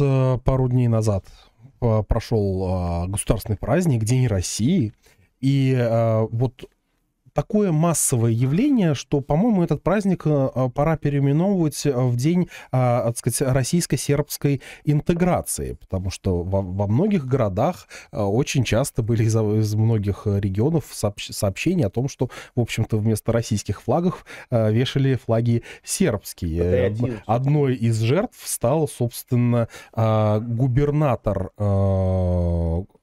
Э, пару дней назад э, прошел э, государственный праздник, День России. И вот такое массовое явление, что, по-моему, этот праздник э, э, пора переименовывать э, в день, так сказать, российско-сербской интеграции, потому что во, во многих городах очень часто были из, из многих регионов сообщ, сообщения о том, что, в общем-то, вместо российских флагов вешали флаги сербские. Одной из жертв стал, собственно, губернатор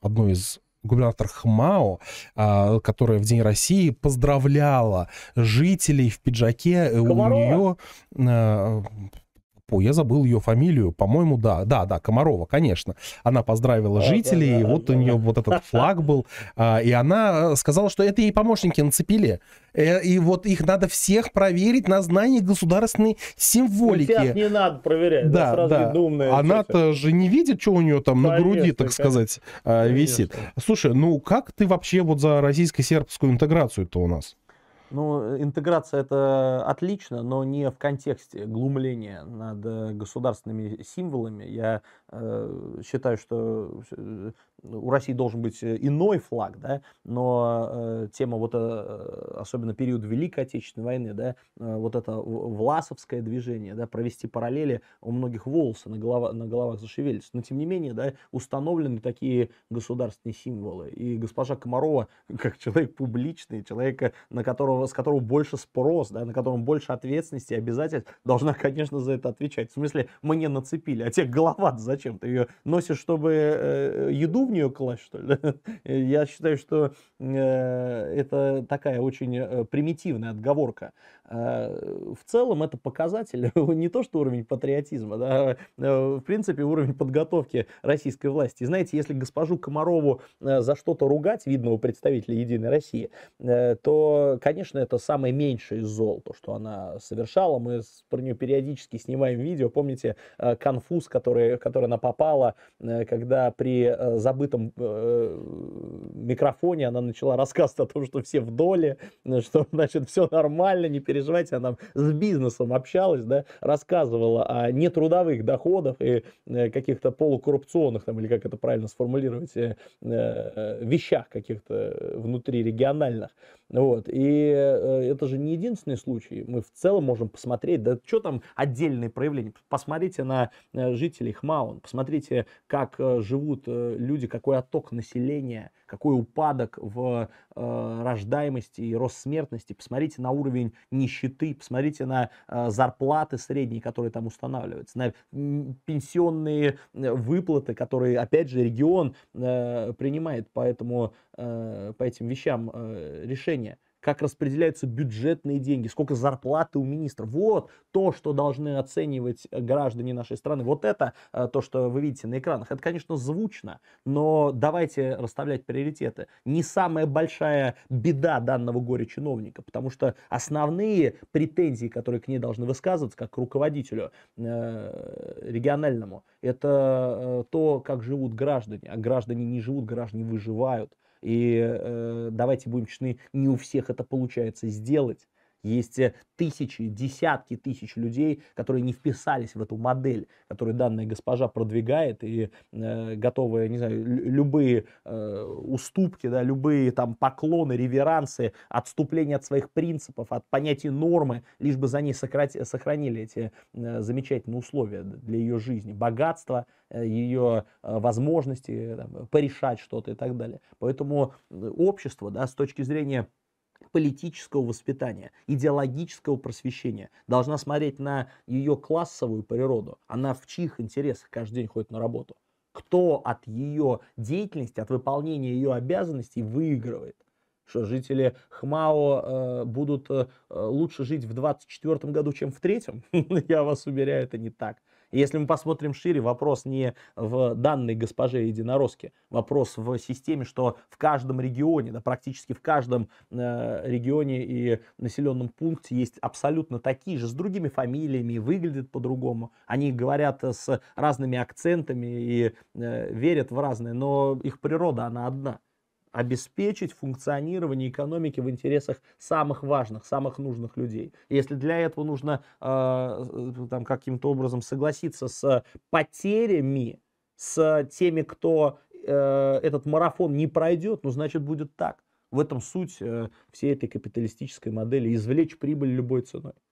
одной из губернатор Хмао, а, которая в День России поздравляла жителей в пиджаке. Э, Комарова. У нее э, группу, я забыл ее фамилию, по-моему, да, да, да, Комарова, конечно. Она поздравила жителей, и вот у нее вот этот флаг был, а, и она э, сказала, что это ей помощники нацепили, э, и вот их надо всех проверить на знание государственной символики. Ну, не надо проверять, да, да, Она-то же не видит, что у нее там на груди, так сказать, а, висит. Слушай, ну как ты вообще вот за российско-сербскую интеграцию-то у нас? Ну, э, интеграция это отлично, но не в контексте глумления над э, государственными символами. Я э, считаю, что э, у России должен быть иной флаг, да, но э, тема вот, э, особенно период Великой Отечественной войны, да, э, вот это власовское движение, да, провести параллели, у многих волосы на, голова, на головах зашевелятся, но тем не менее, да, установлены такие государственные символы. И госпожа Комарова, как человек публичный, человека, на которого которого, с которого больше спрос, да, на котором больше ответственности и обязательств, должна, конечно, за это отвечать. В смысле, мне нацепили, а тебе голова зачем? Ты ее носишь, чтобы э, еду в нее класть, что ли? Я считаю, что э, это такая очень э, примитивная отговорка. Э, в целом это показатель ну, не то, что уровень патриотизма, да, э, в принципе, уровень подготовки российской власти. знаете, если госпожу Комарову э, за что-то ругать, видного представителя «Единой России», то, конечно, это самое меньшее зол, то, что она совершала. Мы про нее периодически снимаем видео. Помните конфуз, который, который она попала, когда при забытом микрофоне она начала рассказывать о том, что все в доле, что, значит, все нормально, не перед переживайте, она там с бизнесом общалась, да, рассказывала о нетрудовых доходах и э, каких-то полукоррупционных, там, или как это правильно сформулировать, э, э, вещах каких-то внутри региональных. Вот. И э, это же не единственный случай. Мы в целом можем посмотреть, да что там отдельные проявления. Посмотрите на э, жителей Хмаун, посмотрите, как э, живут люди, какой отток населения, какой упадок в рождаемости и рост смертности. Посмотрите на уровень нищеты, посмотрите на зарплаты средние, которые там устанавливаются, на пенсионные выплаты, которые, опять же, регион принимает по, этому, по этим вещам решения решения, как распределяются бюджетные деньги, сколько зарплаты у министра. Вот то, что должны оценивать э, граждане нашей страны. Вот это э, то, что вы видите на экранах. Это, конечно, звучно, но давайте расставлять приоритеты. Не самая большая беда данного горя чиновника, потому что основные претензии, которые к ней должны высказываться, как к руководителю э, региональному, это то, как живут граждане. А граждане не живут, граждане выживают. И э, давайте будем честны, не у всех это получается сделать. Есть э, тысячи, десятки тысяч людей, которые не вписались в эту модель, которую данная госпожа продвигает и э, готовы, не знаю, любые э, уступки, да, любые там поклоны, реверансы, отступления от своих принципов, от понятий нормы, лишь бы за ней сократи, сохранили эти э, замечательные условия для ее жизни, богатство, э, ее э, возможности э, там, порешать что-то и так далее. Поэтому э, общество, да, с точки зрения политического воспитания, идеологического просвещения, должна смотреть на ее классовую природу, она в чьих интересах каждый день ходит на работу, кто от ее деятельности, от выполнения ее обязанностей выигрывает что жители Хмао э, будут э, лучше жить в 24 году, чем в третьем. Я вас уверяю, это не так если мы посмотрим шире, вопрос не в данной госпоже Единороске, вопрос в системе, что в каждом регионе, да, практически в каждом э, регионе и населенном пункте есть абсолютно такие же, с другими фамилиями, выглядят по-другому. Они говорят с разными акцентами и э, верят в разные, но их природа, она одна обеспечить функционирование экономики в интересах самых важных, самых нужных людей. Если для этого нужно а, э, там, каким-то образом согласиться с потерями, с теми, кто э, этот марафон не пройдет, ну значит будет так. В этом суть э, всей этой капиталистической модели извлечь прибыль любой ценой.